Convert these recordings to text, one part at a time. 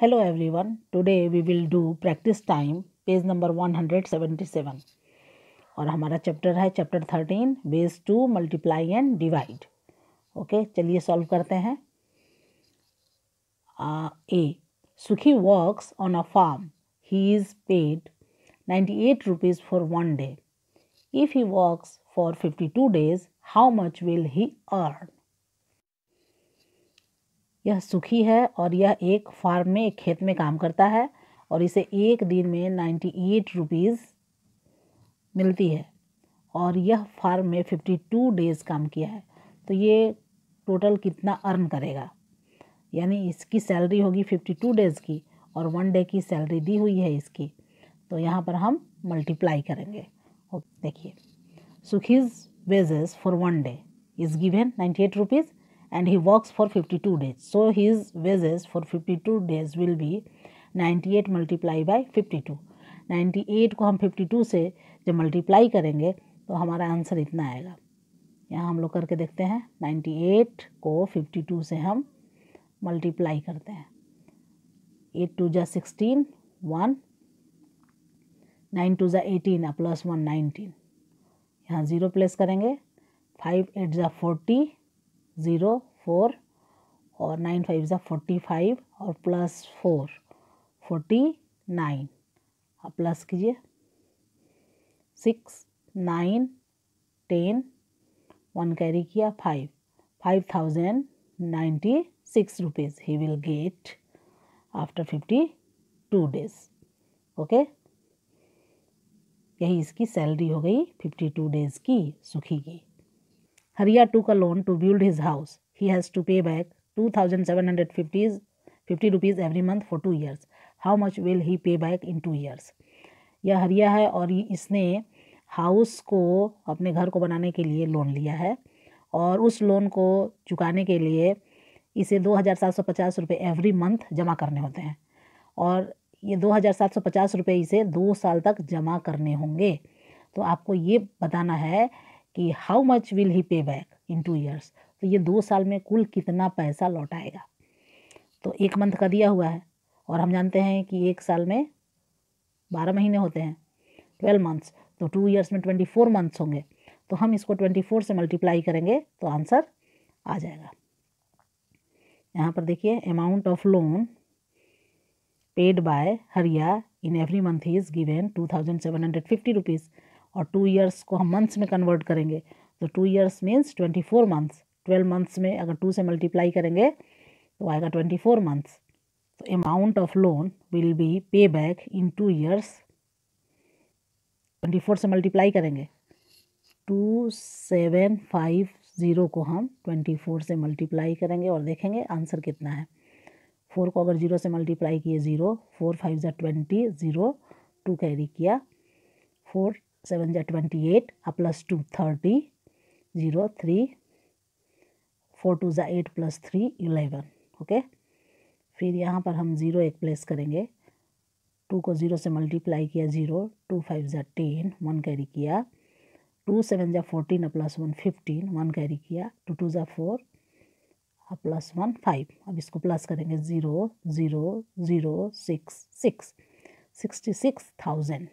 Hello everyone we will do practice time page number one hundred seventy seven और हमारा chapter है chapter thirteen base two multiply and divide okay चलिए solve करते हैं a Sukhi works on a farm he is paid ninety eight rupees for one day if he works for fifty two days how much will he earn यह सुखी है और यह एक farm में एक खेत में काम करता है और इसे एक दिन में नाइन्टी एट रुपीज़ मिलती है और यह फार्म में फिफ्टी टू डेज़ काम किया है तो ये टोटल कितना अर्न करेगा यानी इसकी सैलरी होगी फिफ्टी टू डेज़ की और वन डे की सैलरी दी हुई है इसकी तो यहाँ पर हम मल्टीप्लाई करेंगे देखिए Sukhi's wages for one day is given ninety eight rupees and he works for 52 days. So, his wages for 52 days will be 98 multiply by 52. 98 को हम 52 से जब मल्टीप्लाई करेंगे तो हमारा आंसर इतना आएगा यहाँ हम लोग करके देखते हैं 98 को 52 से हम मल्टीप्लाई करते हैं एट टू जै सिक्सटीन वन नाइन टू जै एटीन और प्लस वन नाइनटीन यहाँ ज़ीरो प्लेस करेंगे फाइव एट ज़ा फोर्टी ज़ीरो फोर और नाइन फाइव ज़ा फोर्टी फाइव और प्लस फोर फोर्टी नाइन अब प्लस कीजिए six nine ten one carry किया five five thousand ninety six rupees he will get after fifty two days okay यही इसकी salary हो गई फिफ्टी टू डेज़ की सुखी की Haria took a loan to build his house. He has to pay back fifties fifty rupees every month for two years. How much will he pay back in two years? यह हरिया है और इसने house को अपने घर को बनाने के लिए लोन लिया है और उस लोन को चुकाने के लिए इसे दो हज़ार सात सौ पचास रुपये एवरी मंथ जमा करने होते हैं और ये दो हज़ार सात सौ पचास रुपये इसे दो साल तक जमा करने होंगे तो आपको ये बताना है कि how much will he pay back in two years तो ये दो साल में कुल कितना पैसा लौटाएगा तो एक मंथ का दिया हुआ है और हम जानते हैं कि एक साल में बारह महीने होते हैं ट्वेल्व मंथ्स तो टू ईयर्स में ट्वेंटी फोर मंथ्स होंगे तो हम इसको ट्वेंटी फोर से मल्टीप्लाई करेंगे तो आंसर आ जाएगा यहाँ पर देखिए amount of loan paid by Hariya in every month is given two thousand seven hundred fifty rupees और टू ईयर्स को हम मंथ्स में कन्वर्ट करेंगे तो two years means twenty four months twelve months में अगर टू से मल्टीप्लाई करेंगे तो आएगा ट्वेंटी फोर मंथ्स तो amount of loan will be pay back in two years twenty four से मल्टीप्लाई करेंगे टू सेवन फाइव ज़ीरो को हम ट्वेंटी फोर से मल्टीप्लाई करेंगे और देखेंगे आंसर कितना है फोर को अगर ज़ीरो से मल्टीप्लाई किए ज़ीरो फोर फाइव ज़ा ट्वेंटी ज़ीरो टू कैरी किया फोर सेवन जै ट्वेंटी एट और plus two thirty zero three four two ज़ा eight plus three eleven okay फिर यहाँ पर हम ज़ीरो एक प्लेस करेंगे टू को ज़ीरो से मल्टीप्लाई किया ज़ीरो टू फाइव जै टेन वन कैरी किया टू सेवन जै fourteen plus one fifteen one carry किया टू टू ज़ा फोर और प्लस वन फाइव अब इसको प्लस करेंगे zero zero zero six six sixty six thousand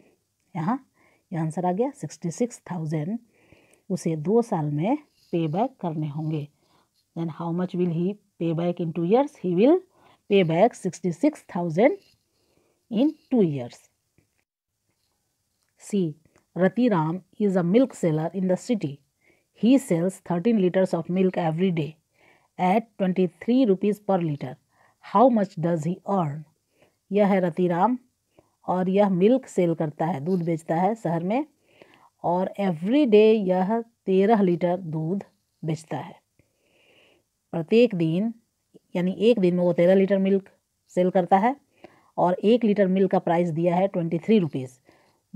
यहाँ ये आंसर आ गया सिक्सटी सिक्स थाउजेंड उसे दो साल में पे बैक करने होंगे then how much will he pay back in two years he will pay back sixty six thousand in two years C Ratiram is a milk seller in the city he sells thirteen litres of milk every day at twenty three rupees per litre how much does he earn यह है रतिराम और यह milk cell करता है दूध बेचता है शहर में और एवरी डे यह तेरह लीटर दूध बेचता है प्रत्येक दिन यानी एक दिन में वो तेरह लीटर मिल्क सेल करता है और एक लीटर मिल्क का प्राइस दिया है twenty three rupees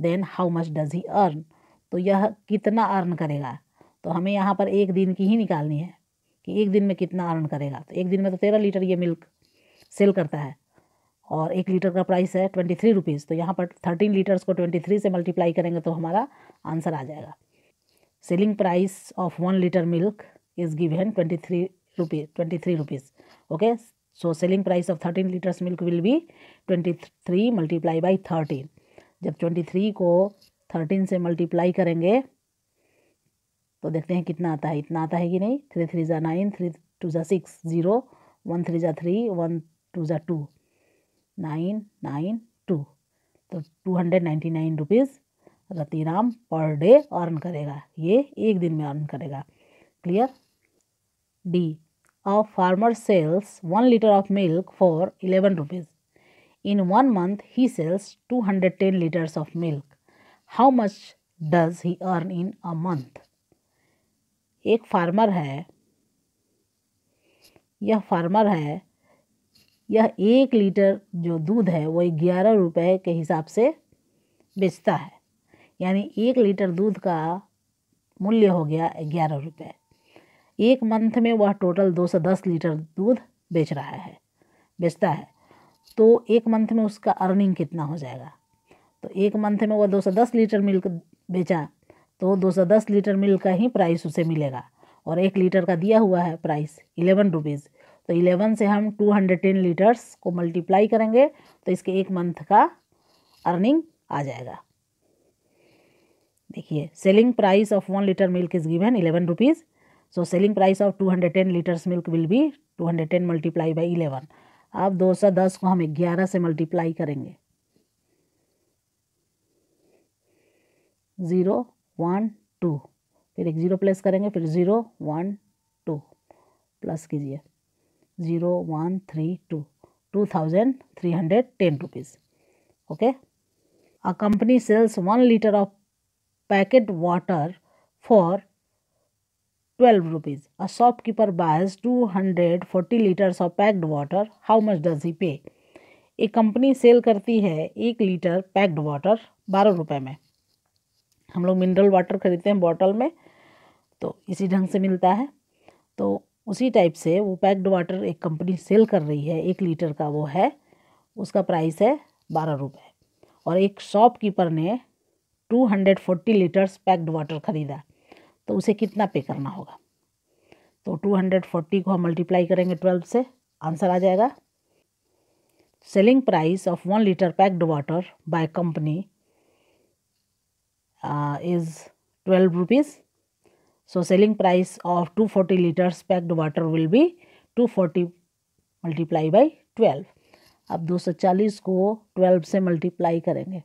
then how much does he earn तो यह कितना अर्न करेगा तो हमें यहाँ पर एक दिन की ही निकालनी है कि एक दिन में कितना अर्न करेगा तो एक दिन में तो तेरह लीटर ये मिल्क सेल करता है और एक लीटर का प्राइस है ट्वेंटी थ्री रुपीज़ तो यहाँ पर थर्टीन लीटर्स को ट्वेंटी थ्री से मल्टीप्लाई करेंगे तो हमारा आंसर आ जाएगा selling price of one litre milk is given twenty three rupees twenty three rupees okay so selling price of thirteen litres milk will be twenty three multiply by thirteen जब twenty three को thirteen से multiply करेंगे तो देखते हैं कितना आता है इतना आता है कि नहीं थ्री थ्री ज़ा नाइन थ्री टू ज़ा सिक्स ज़ीरो वन थ्री ज़ा थ्री वन टू ज़ा टू नाइन नाइन टू तो two hundred ninety nine rupees Ram per day earn करेगा ये एक दिन में अर्न करेगा clear D a farmer sells one litre of milk for eleven rupees in one month he sells two hundred ten litres of milk how much does he earn in a month एक farmer है यह farmer है यह एक litre जो दूध है वो ग्यारह रुपये के हिसाब से बेचता है यानी एक लीटर दूध का मूल्य हो गया ग्यारह रुपये एक मंथ में वह टोटल दो सौ दस लीटर दूध बेच रहा है बेचता है तो एक मंथ में उसका अर्निंग कितना हो जाएगा तो एक मंथ में वह दो सौ दस लीटर मिल्क बेचा तो दो सौ दस लीटर मिल्क का ही प्राइस उसे मिलेगा और एक लीटर का दिया हुआ है प्राइस इलेवन रुपीज़ तो इलेवन से हम टू हंड्रेड टेन लीटर्स को मल्टीप्लाई करेंगे तो इसके एक मंथ का अर्निंग आ जाएगा देखिए selling price of one litre milk is given eleven rupees so selling price of two hundred ten litres milk will be two hundred ten multiply by eleven अब दो सौ दस को हम ग्यारह से मल्टीप्लाई करेंगे ज़ीरो वन टू फिर एक ज़ीरो प्लस करेंगे फिर ज़ीरो वन टू प्लस कीजिए zero one three two two thousand three hundred ten rupees okay a company sells one litre of packet water for twelve rupees a shopkeeper buys two hundred forty litres of packed water how much does he pay एक company cell करती है एक litre packed water बारह रुपये में हम लोग mineral water खरीदते हैं बॉटल में तो इसी ढंग से मिलता है तो उसी टाइप से वो पैक्ड वाटर एक कंपनी सेल कर रही है एक लीटर का वो है उसका प्राइस है बारह रुपये और एक शॉपकीपर ने two hundred forty litres packed water ख़रीदा तो उसे कितना पे करना होगा तो टू हंड्रेड फोर्टी को हम मल्टीप्लाई करेंगे ट्वेल्व से आंसर आ जाएगा selling price of one litre packed water by company is twelve rupees so selling price of two forty litres packed water will will two forty multiply by twelve अब दो सौ चालीस को twelve से multiply करेंगे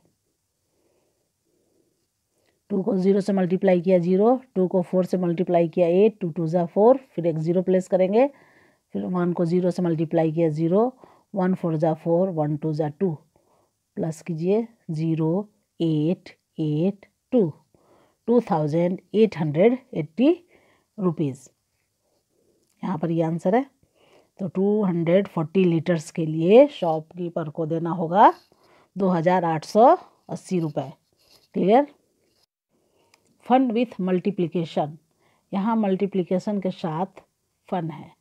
to को zero से multiply किया जीरो टू को फोर से मल्टीप्लाई किया एट टू टू ज़ा फोर फिर एक ज़ीरो प्लेस करेंगे फिर वन को ज़ीरो से मल्टीप्लाई किया ज़ीरो वन फोर ज़ा फोर वन टू ज़ा टू प्लस कीजिए zero eight eight two two thousand eight hundred eighty rupees यहाँ पर ये यह आंसर है तो टू हंड्रेड फोर्टी लीटर्स के लिए शॉपकीपर को देना होगा दो हज़ार आठ सौ अस्सी रुपये क्लियर फन विथ मल्टीप्लिकेशन यहाँ मल्टीप्लिकेशन के साथ फन है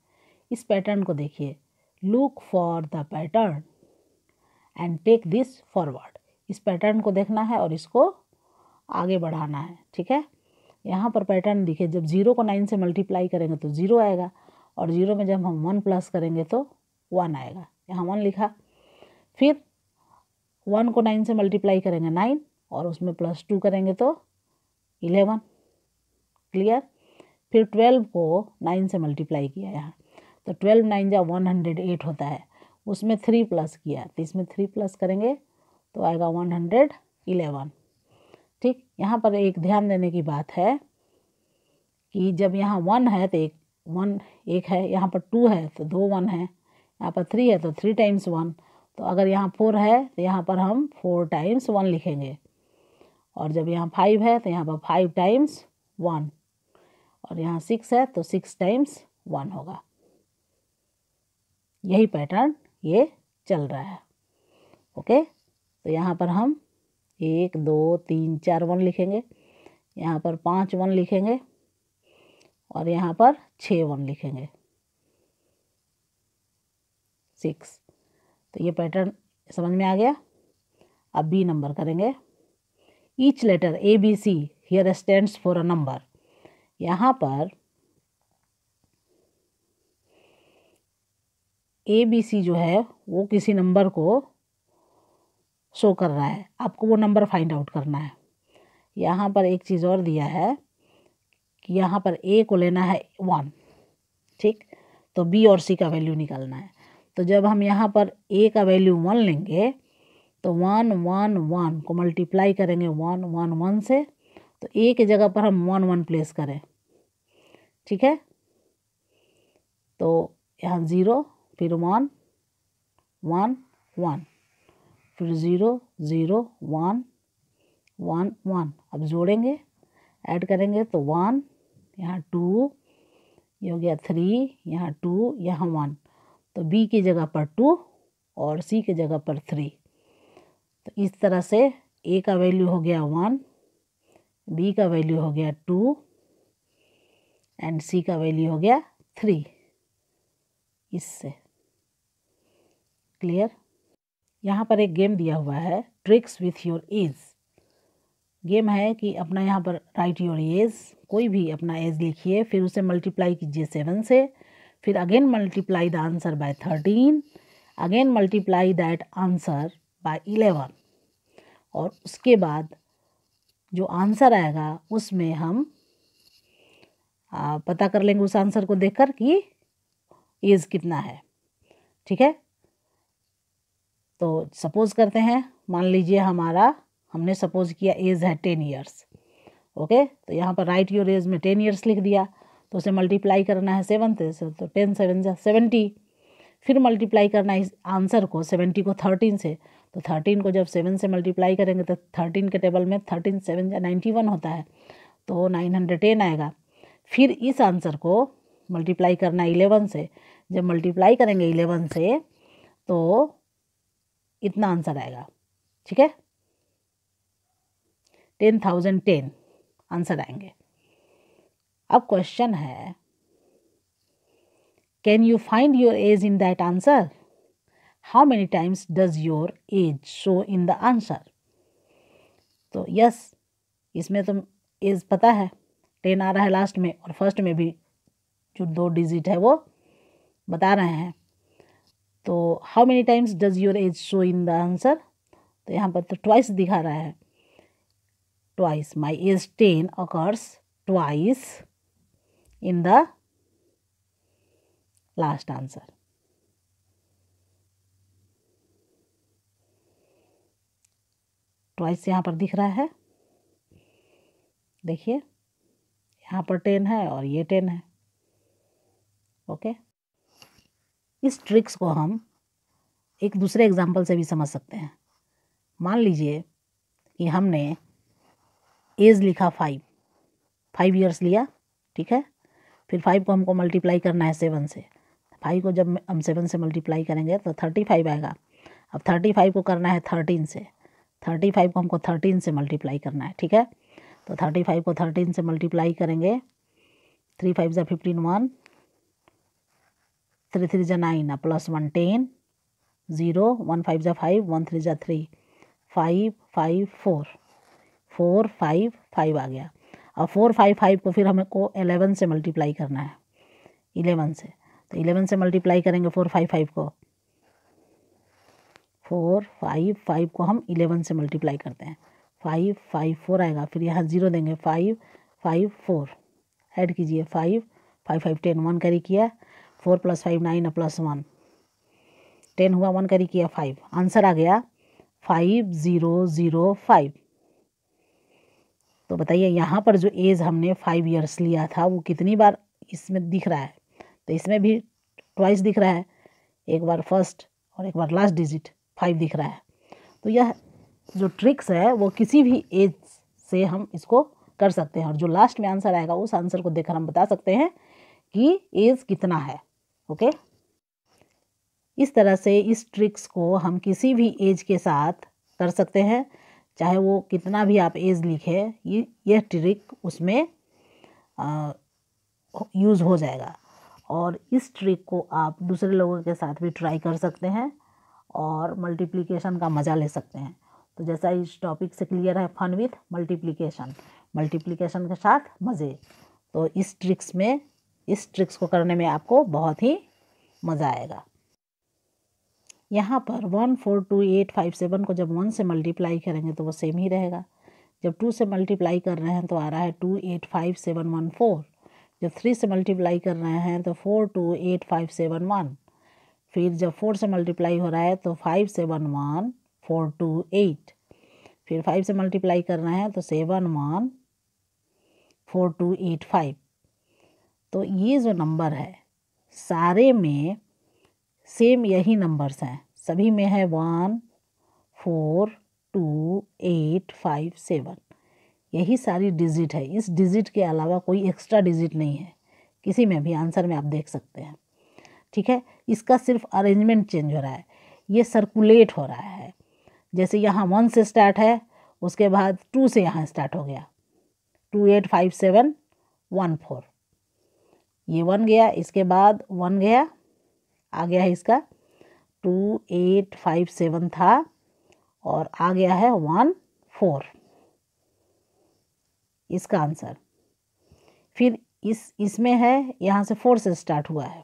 इस पैटर्न को देखिए look for the pattern and take this forward इस पैटर्न को देखना है और इसको आगे बढ़ाना है ठीक है यहाँ पर पैटर्न दिखे जब ज़ीरो को नाइन से मल्टीप्लाई करेंगे तो ज़ीरो आएगा और ज़ीरो में जब हम वन प्लस करेंगे तो वन आएगा यहाँ वन लिखा फिर वन को नाइन से मल्टीप्लाई करेंगे नाइन और उसमें प्लस टू करेंगे तो इलेवन क्लियर फिर ट्वेल्व को नाइन से मल्टीप्लाई किया यहाँ तो ट्वेल्व नाइन जब वन हंड्रेड एट होता है उसमें थ्री प्लस किया तो इसमें थ्री प्लस करेंगे तो आएगा वन हंड्रेड इलेवन ठीक यहाँ पर एक ध्यान देने की बात है कि जब यहाँ वन है तो एक वन एक है यहाँ पर टू है तो दो वन है यहाँ पर थ्री है तो थ्री टाइम्स वन तो अगर यहाँ फोर है तो यहाँ पर हम फोर टाइम्स वन लिखेंगे और जब यहाँ फाइव है तो यहाँ पर फाइव टाइम्स वन और यहाँ सिक्स है तो सिक्स टाइम्स वन होगा यही पैटर्न ये चल रहा है ओके तो यहाँ पर हम एक दो तीन चार वन लिखेंगे यहाँ पर पाँच वन लिखेंगे और यहाँ पर छः वन लिखेंगे सिक्स तो ये पैटर्न समझ में आ गया अब बी नंबर करेंगे each letter A B C here stands for a number यहाँ पर ए बी सी जो है वो किसी नंबर को शो कर रहा है आपको वो नंबर फाइंड आउट करना है यहाँ पर एक चीज़ और दिया है कि यहाँ पर ए को लेना है वन ठीक तो बी और सी का वैल्यू निकालना है तो जब हम यहाँ पर ए का वैल्यू वन लेंगे तो वन वन वन को मल्टीप्लाई करेंगे वन वन वन से तो ए के जगह पर हम वन वन प्लेस करें ठीक है तो यहाँ ज़ीरो फिर वन वन वन फिर zero zero one one one अब जोड़ेंगे ऐड करेंगे तो वन यहाँ टू ये हो गया थ्री यहाँ टू यहाँ वन तो बी की जगह पर टू और सी की जगह पर थ्री तो इस तरह से ए का वैल्यू हो गया वन बी का वैल्यू हो गया टू एंड सी का वैल्यू हो गया थ्री इससे क्लियर यहाँ पर एक गेम दिया हुआ है tricks with your age game है कि अपना यहाँ पर राइट योर एज कोई भी अपना एज लिखिए फिर उसे मल्टीप्लाई कीजिए सेवन से फिर again multiply the answer by thirteen again multiply that answer by eleven और उसके बाद जो आंसर आएगा उसमें हम पता कर लेंगे उस आंसर को देखकर कि एज कितना है ठीक है तो सपोज़ करते हैं मान लीजिए हमारा हमने सपोज़ किया एज है टेन ईयर्स ओके तो यहाँ पर राइट योर एज में टेन ईयर्स लिख दिया तो उसे मल्टीप्लाई करना है सेवन से तो टेन सेवन जा सेवेंटी फिर मल्टीप्लाई करना है इस आंसर को सेवेंटी को थर्टीन से तो थर्टीन को जब सेवन से मल्टीप्लाई करेंगे तो थर्टीन के टेबल में थर्टीन सेवन जा नाइन्टी वन होता है तो नाइन हंड्रेड टेन आएगा फिर इस आंसर को मल्टीप्लाई करना इलेवन से जब मल्टीप्लाई करेंगे इलेवन से तो इतना आंसर आएगा ठीक है टेन थाउजेंड टेन आंसर आएंगे अब क्वेश्चन है can you find your age in that answer how many times does your age show in the answer तो यस इसमें तो एज पता है टेन आ रहा है लास्ट में और फर्स्ट में भी जो दो डिजिट है वो बता रहे हैं तो how many times does your age show in the answer तो यहाँ पर तो ट्वाइस दिखा रहा है twice my age ten occurs twice in the last answer twice यहाँ पर दिख रहा है देखिए यहाँ पर टेन है और ये टेन है ओके okay? इस ट्रिक्स को हम एक दूसरे एग्जाम्पल से भी समझ सकते हैं मान लीजिए कि हमने एज लिखा फाइव फाइव ईयर्स लिया ठीक है फिर फाइव को हमको मल्टीप्लाई करना है सेवन से फाइव को जब हम सेवन से मल्टीप्लाई करेंगे तो थर्टी फाइव आएगा अब थर्टी फाइव को करना है थर्टीन से थर्टी फाइव को हमको थर्टीन से मल्टीप्लाई करना है ठीक है तो थर्टी फाइव को थर्टीन से मल्टीप्लाई करेंगे थ्री फाइव ज़ा फिफ्टीन वन थ्री थ्री जा nine plus one ten zero one five जा फाइव वन थ्री जा three five five four four five five आ गया और फोर फाइव फाइव को फिर हमें को एलेवन से मल्टीप्लाई करना है इलेवन से तो इलेवन से मल्टीप्लाई करेंगे फोर फाइव फाइव को फोर फाइव फाइव को हम इलेवन से मल्टीप्लाई करते हैं फाइव फाइव फोर आएगा फिर यहाँ ज़ीरो देंगे फाइव फाइव फोर ऐड कीजिए five five five ten one carry किया four plus five nine plus one ten हुआ वन करी किया फाइव आंसर आ गया फाइव ज़ीरो ज़ीरो फाइव तो बताइए यहाँ पर जो एज हमने फाइव इयर्स लिया था वो कितनी बार इसमें दिख रहा है तो इसमें भी ट्वाइस दिख रहा है एक बार फर्स्ट और एक बार लास्ट डिजिट फाइव दिख रहा है तो यह जो ट्रिक्स है वो किसी भी एज से हम इसको कर सकते हैं और जो लास्ट में आंसर आएगा उस आंसर को देखकर हम बता सकते हैं कि एज कितना है ओके इस तरह से इस ट्रिक्स को हम किसी भी एज के साथ कर सकते हैं चाहे वो कितना भी आप एज लिखे ये यह ट्रिक उसमें यूज़ हो जाएगा और इस ट्रिक को आप दूसरे लोगों के साथ भी ट्राई कर सकते हैं और मल्टीप्लिकेशन का मज़ा ले सकते हैं तो जैसा इस टॉपिक से क्लियर है फन विथ मल्टीप्लिकेशन मल्टीप्लिकेशन के साथ मज़े तो इस ट्रिक्स में इस ट्रिक्स को करने में आपको बहुत ही मज़ा आएगा यहाँ पर one four two eight five seven को जब वन से मल्टीप्लाई करेंगे तो वो सेम ही रहेगा जब टू से मल्टीप्लाई कर रहे हैं तो आ रहा है two eight five seven one four जब थ्री से मल्टीप्लाई कर रहे हैं तो four two eight five seven one फिर जब फोर से मल्टीप्लाई हो रहा है तो five seven one four two eight फिर फाइव से मल्टीप्लाई कर रहे हैं तो seven one four two eight five तो ये जो नंबर है सारे में सेम यही नंबर्स हैं सभी में है one four two eight five seven यही सारी डिजिट है इस डिजिट के अलावा कोई एक्स्ट्रा डिजिट नहीं है किसी में भी आंसर में आप देख सकते हैं ठीक है इसका सिर्फ अरेंजमेंट चेंज हो रहा है ये सर्कुलेट हो रहा है जैसे यहाँ वन से स्टार्ट है उसके बाद टू से यहाँ स्टार्ट हो गया two eight five seven one four ये वन गया इसके बाद वन गया आ गया है इसका टू एट फाइव सेवन था और आ गया है वन फोर इसका आंसर फिर इस इसमें है यहाँ से फोर से स्टार्ट हुआ है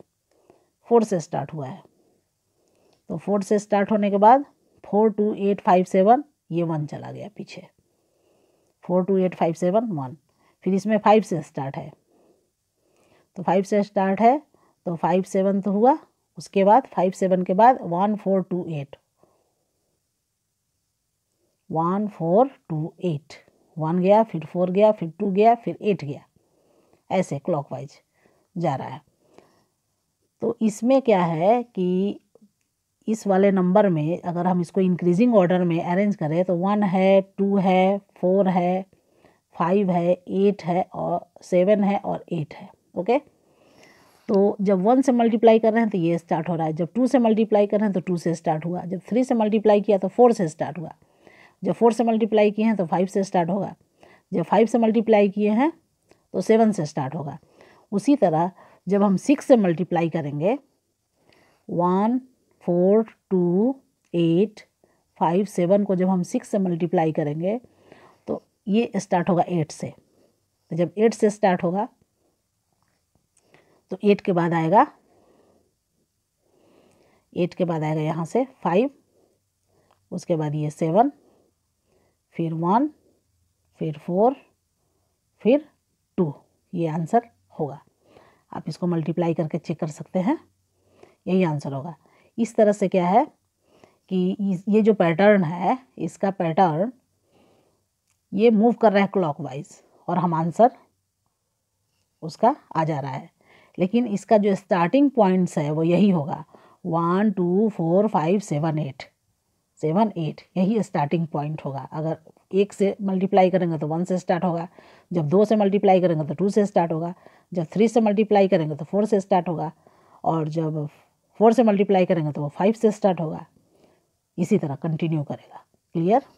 फोर से स्टार्ट हुआ है तो फोर से स्टार्ट होने के बाद four two eight five seven ये वन चला गया पीछे four two eight five seven one फिर इसमें फाइव से स्टार्ट है तो फाइव से स्टार्ट है तो फाइव सेवन तो हुआ उसके बाद फाइव सेवन के बाद one four two eight one four two eight one गया फिर फोर गया फिर टू गया फिर एट गया ऐसे क्लॉकवाइज जा रहा है तो इसमें क्या है कि इस वाले नंबर में अगर हम इसको इंक्रीजिंग ऑर्डर में अरेंज करें तो वन है टू है फोर है फाइव है एट है और सेवन है और एट है ओके तो जब वन से मल्टीप्लाई कर रहे हैं तो ये स्टार्ट हो रहा है जब टू से मल्टीप्लाई कर रहे हैं तो टू से स्टार्ट हुआ जब थ्री से मल्टीप्लाई किया तो फोर से स्टार्ट हुआ जब फोर से मल्टीप्लाई किए हैं तो फाइव से स्टार्ट होगा जब फाइव से मल्टीप्लाई किए हैं तो सेवन से स्टार्ट होगा उसी तरह जब हम सिक्स से मल्टीप्लाई करेंगे one four two eight five seven को जब हम सिक्स से मल्टीप्लाई करेंगे तो ये स्टार्ट होगा एट से जब एट से स्टार्ट होगा तो एट के बाद आएगा एट के बाद आएगा यहाँ से फाइव उसके बाद ये सेवन फिर वन फिर फोर फिर टू ये आंसर होगा आप इसको मल्टीप्लाई करके चेक कर सकते हैं यही आंसर होगा इस तरह से क्या है कि ये जो पैटर्न है इसका पैटर्न ये मूव कर रहा है क्लॉकवाइज और हम आंसर उसका आ जा रहा है लेकिन इसका जो स्टार्टिंग पॉइंट्स है वो यही होगा one two four five seven eight seven eight यही स्टार्टिंग पॉइंट होगा अगर एक से मल्टीप्लाई करेंगे तो वन से स्टार्ट होगा जब दो से मल्टीप्लाई करेंगे तो टू से स्टार्ट होगा जब थ्री से मल्टीप्लाई करेंगे तो फोर से स्टार्ट होगा और जब फोर से मल्टीप्लाई करेंगे तो वो फाइव से स्टार्ट होगा इसी तरह कंटिन्यू करेगा क्लियर